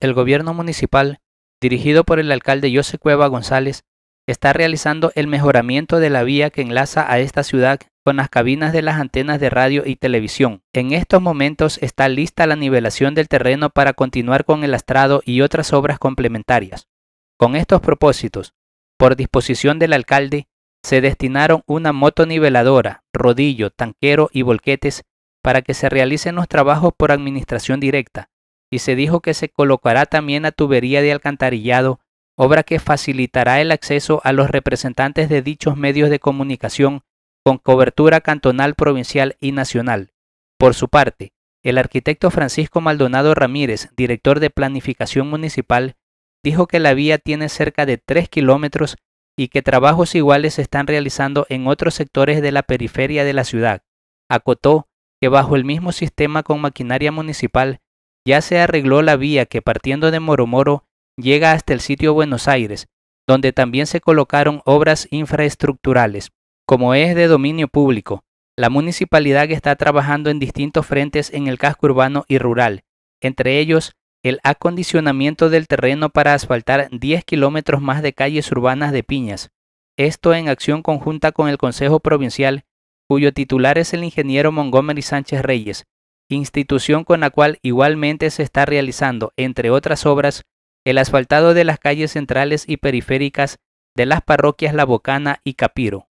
el gobierno municipal, dirigido por el alcalde José Cueva González, está realizando el mejoramiento de la vía que enlaza a esta ciudad con las cabinas de las antenas de radio y televisión. En estos momentos está lista la nivelación del terreno para continuar con el astrado y otras obras complementarias. Con estos propósitos, por disposición del alcalde, se destinaron una moto niveladora, rodillo, tanquero y volquetes para que se realicen los trabajos por administración directa, y se dijo que se colocará también la tubería de alcantarillado, obra que facilitará el acceso a los representantes de dichos medios de comunicación con cobertura cantonal, provincial y nacional. Por su parte, el arquitecto Francisco Maldonado Ramírez, director de Planificación Municipal, dijo que la vía tiene cerca de 3 kilómetros y que trabajos iguales se están realizando en otros sectores de la periferia de la ciudad. Acotó que bajo el mismo sistema con maquinaria municipal ya se arregló la vía que partiendo de Moromoro llega hasta el sitio Buenos Aires, donde también se colocaron obras infraestructurales. Como es de dominio público, la municipalidad está trabajando en distintos frentes en el casco urbano y rural, entre ellos el acondicionamiento del terreno para asfaltar 10 kilómetros más de calles urbanas de Piñas, esto en acción conjunta con el Consejo Provincial, cuyo titular es el ingeniero Montgomery Sánchez Reyes, institución con la cual igualmente se está realizando, entre otras obras, el asfaltado de las calles centrales y periféricas de las parroquias La Bocana y Capiro.